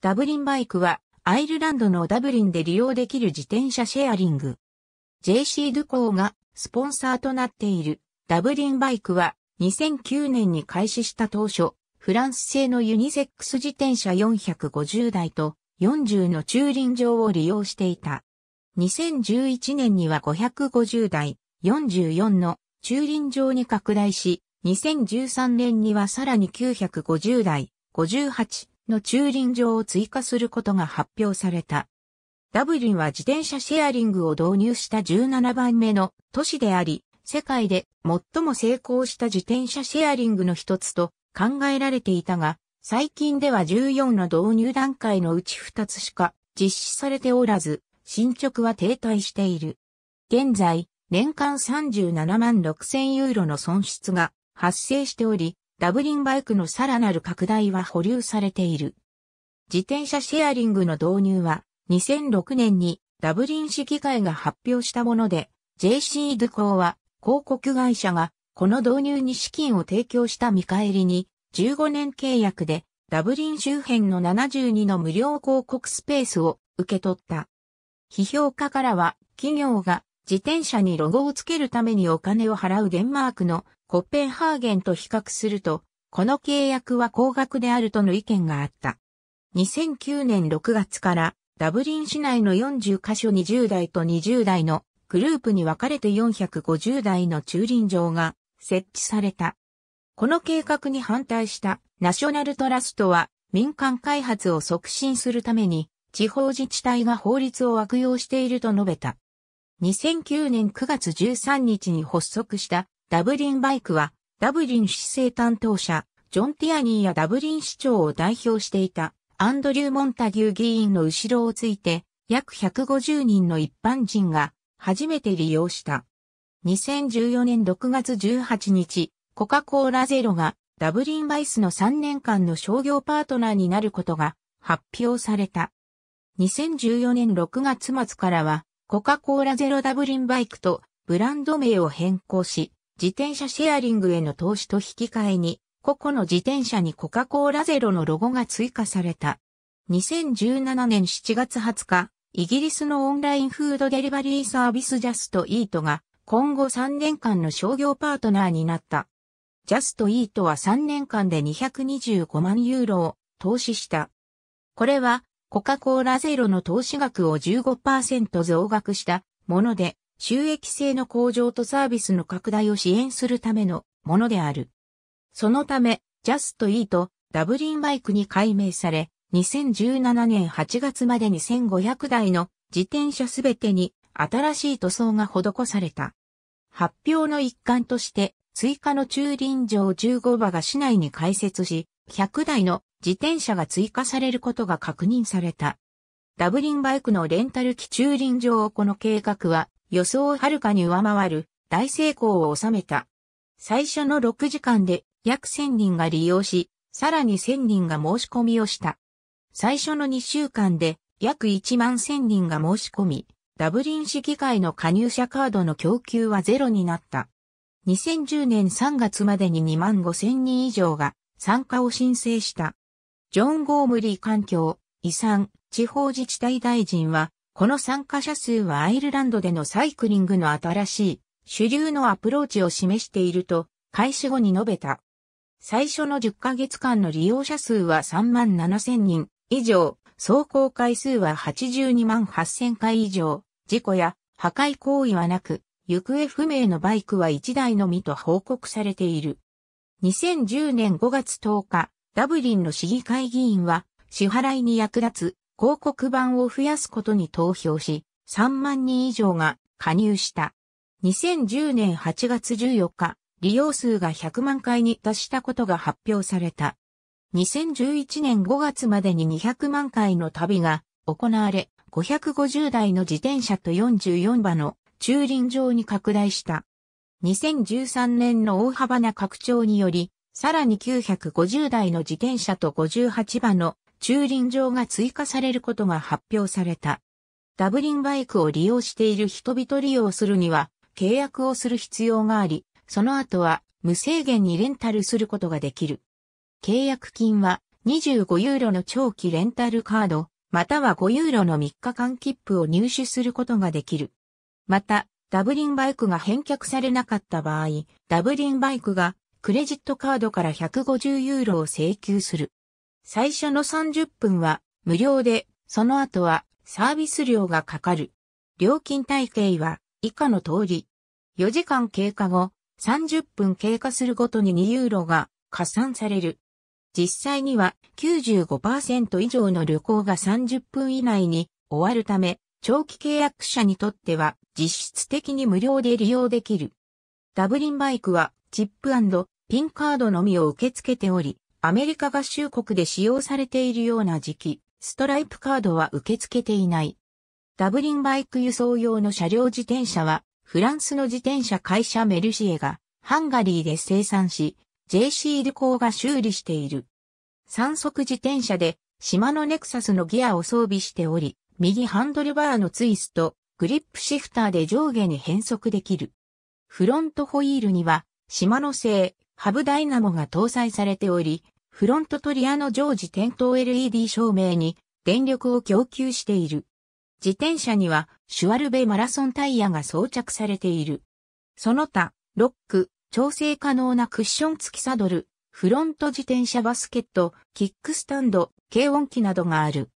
ダブリンバイクはアイルランドのダブリンで利用できる自転車シェアリング。JC ドゥコーがスポンサーとなっているダブリンバイクは2009年に開始した当初、フランス製のユニセックス自転車450台と40の駐輪場を利用していた。2011年には550台、44の駐輪場に拡大し、2013年にはさらに950台、58の駐輪場を追加することが発表された。ダブリンは自転車シェアリングを導入した17番目の都市であり、世界で最も成功した自転車シェアリングの一つと考えられていたが、最近では14の導入段階のうち2つしか実施されておらず、進捗は停滞している。現在、年間37万6千ユーロの損失が発生しており、ダブリンバイクのさらなる拡大は保留されている。自転車シェアリングの導入は2006年にダブリン市議会が発表したもので、JC ドゥコーは広告会社がこの導入に資金を提供した見返りに15年契約でダブリン周辺の72の無料広告スペースを受け取った。批評家からは企業が自転車にロゴをつけるためにお金を払うデンマークのコッペンハーゲンと比較すると、この契約は高額であるとの意見があった。2009年6月からダブリン市内の40カ所20代と20代のグループに分かれて450台の駐輪場が設置された。この計画に反対したナショナルトラストは民間開発を促進するために地方自治体が法律を悪用していると述べた。2009年9月13日に発足したダブリンバイクは、ダブリン市政担当者、ジョン・ティアニーやダブリン市長を代表していた、アンドリュー・モンタギュー議員の後ろをついて、約150人の一般人が、初めて利用した。2014年6月18日、コカ・コーラゼロが、ダブリンバイスの3年間の商業パートナーになることが発表された。2014年6月末からは、コカ・コーラゼロダブリンバイクとブランド名を変更し、自転車シェアリングへの投資と引き換えに、個々の自転車にコカ・コーラゼロのロゴが追加された。2017年7月20日、イギリスのオンラインフードデリバリーサービスジャストイートが今後3年間の商業パートナーになった。ジャストイートは3年間で225万ユーロを投資した。これはコカ・コーラゼロの投資額を15%増額したもので、収益性の向上とサービスの拡大を支援するためのものである。そのため、Just Eat ダブリンバイクに改名され、2017年8月までに1500台の自転車すべてに新しい塗装が施された。発表の一環として、追加の駐輪場15場が市内に開設し、100台の自転車が追加されることが確認された。ダブリンバイクのレンタル機駐輪場をこの計画は予想をはるかに上回る大成功を収めた。最初の6時間で約1000人が利用し、さらに1000人が申し込みをした。最初の2週間で約1万1000人が申し込み、ダブリン市議会の加入者カードの供給はゼロになった。2010年3月までに2万5000人以上が参加を申請した。ジョン・ゴームリー環境、遺産、地方自治体大臣はこの参加者数はアイルランドでのサイクリングの新しい主流のアプローチを示していると開始後に述べた。最初の10ヶ月間の利用者数は3万7000人以上、走行回数は82万8000回以上、事故や破壊行為はなく、行方不明のバイクは1台のみと報告されている。2010年5月10日、ダブリンの市議会議員は支払いに役立つ広告版を増やすことに投票し、3万人以上が加入した。2010年8月14日、利用数が100万回に達したことが発表された。2011年5月までに200万回の旅が行われ、550台の自転車と44馬の駐輪場に拡大した。2013年の大幅な拡張により、さらに950台の自転車と58馬の駐輪場が追加されることが発表された。ダブリンバイクを利用している人々利用するには契約をする必要があり、その後は無制限にレンタルすることができる。契約金は25ユーロの長期レンタルカード、または5ユーロの3日間切符を入手することができる。また、ダブリンバイクが返却されなかった場合、ダブリンバイクがクレジットカードから150ユーロを請求する。最初の30分は無料で、その後はサービス料がかかる。料金体系は以下の通り。4時間経過後、30分経過するごとに2ユーロが加算される。実際には95%以上の旅行が30分以内に終わるため、長期契約者にとっては実質的に無料で利用できる。ダブリンバイクはチップピンカードのみを受け付けており、アメリカ合衆国で使用されているような時期、ストライプカードは受け付けていない。ダブリンバイク輸送用の車両自転車は、フランスの自転車会社メルシエが、ハンガリーで生産し、JC ルコーが修理している。三足自転車で、島のネクサスのギアを装備しており、右ハンドルバーのツイスト、グリップシフターで上下に変速できる。フロントホイールには、島の製、ハブダイナモが搭載されており、フロントトリアの常時点灯 LED 照明に電力を供給している。自転車にはシュワルベマラソンタイヤが装着されている。その他、ロック、調整可能なクッション付きサドル、フロント自転車バスケット、キックスタンド、軽音機などがある。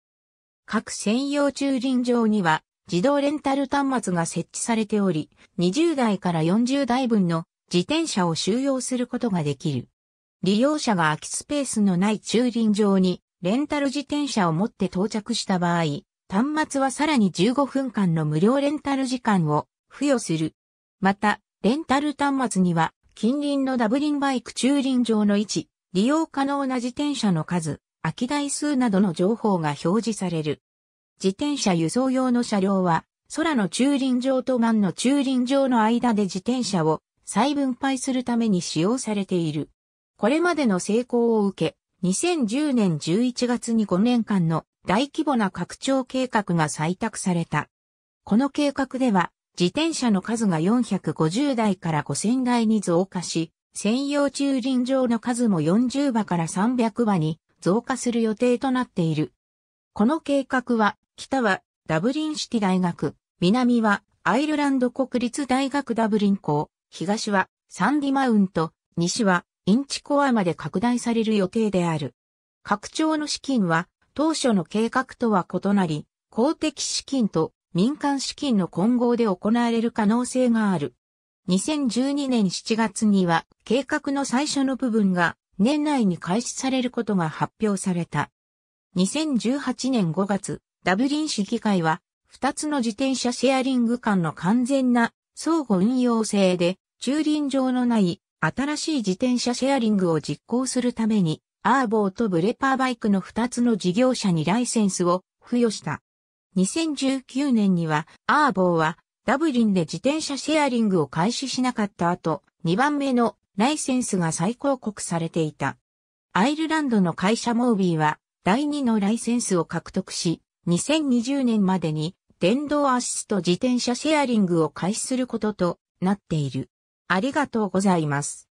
各専用駐輪場には自動レンタル端末が設置されており、20台から40台分の自転車を収容することができる。利用者が空きスペースのない駐輪場にレンタル自転車を持って到着した場合、端末はさらに15分間の無料レンタル時間を付与する。また、レンタル端末には近隣のダブリンバイク駐輪場の位置、利用可能な自転車の数、空き台数などの情報が表示される。自転車輸送用の車両は、空の駐輪場と万の駐輪場の間で自転車を再分配するために使用されている。これまでの成功を受け、2010年11月に5年間の大規模な拡張計画が採択された。この計画では、自転車の数が450台から5000台に増加し、専用駐輪場の数も40場から300場に増加する予定となっている。この計画は、北はダブリンシティ大学、南はアイルランド国立大学ダブリン校、東はサンディマウント、西はインチコアまで拡大される予定である。拡張の資金は当初の計画とは異なり、公的資金と民間資金の混合で行われる可能性がある。2012年7月には計画の最初の部分が年内に開始されることが発表された。2018年5月、ダブリン市議会は2つの自転車シェアリング間の完全な相互運用制で駐輪場のない新しい自転車シェアリングを実行するために、アーボーとブレパーバイクの2つの事業者にライセンスを付与した。2019年には、アーボーはダブリンで自転車シェアリングを開始しなかった後、2番目のライセンスが再広告されていた。アイルランドの会社モービーは第2のライセンスを獲得し、2020年までに電動アシスト自転車シェアリングを開始することとなっている。ありがとうございます。